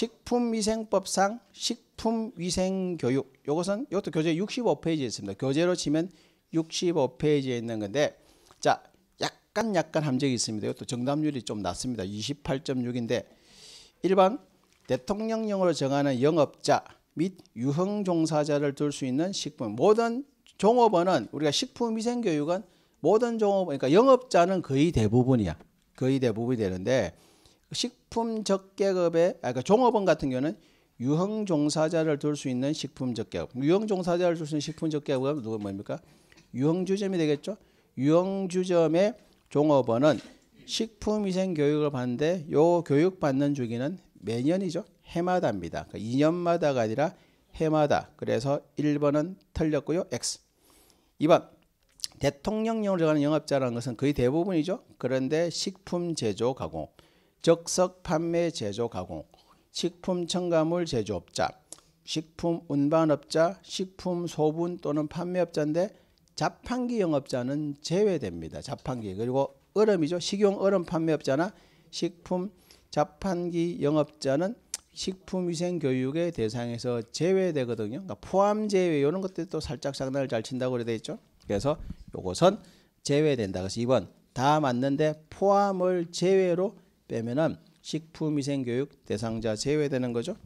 식품위생법상 식품위생교육 이것은 이것도 교재 65페이지에 있습니다. 교재로 치면 65페이지에 있는 건데 자 약간 약간 함정이 있습니다. 이것도 정답률이 좀 낮습니다. 28.6인데 1번 대통령령으로 정하는 영업자 및 유흥종사자를 둘 수 있는 식품 모든 종업원은 우리가 식품위생교육은 모든 종업 원 그러니까 영업자는 거의 대부분이야. 거의 대부분이 되는데 식품 적객업의 아, 그러니까 종업원 같은 경우는 유형 종사자를 둘 수 있는 식품 적객업. 유형 종사자를 둘 수 있는 식품 적객업은 누가 뭡니까? 유형주점이 되겠죠. 유형주점의 종업원은 식품위생 교육을 받는데 요 교육 받는 주기는 매년이죠. 해마다입니다. 그러니까 2년마다가 아니라 해마다. 그래서 1번은 틀렸고요. X. 2번. 대통령령으로 가는 영업자라는 것은 거의 대부분이죠. 그런데 식품 제조 가공. 적석 판매 제조 가공, 식품 첨가물 제조업자, 식품 운반업자, 식품 소분 또는 판매업자인데 자판기 영업자는 제외됩니다. 자판기 그리고 얼음이죠. 식용 얼음 판매업자나 식품 자판기 영업자는 식품위생교육의 대상에서 제외되거든요. 그러니까 포함 제외 이런 것들 또 살짝 장난을 잘 친다고 그래 돼 있죠. 그래서 요것은 제외된다. 그래서 이번다 맞는데 포함을 제외로 빼면은 식품위생교육 대상자 제외되는 거죠.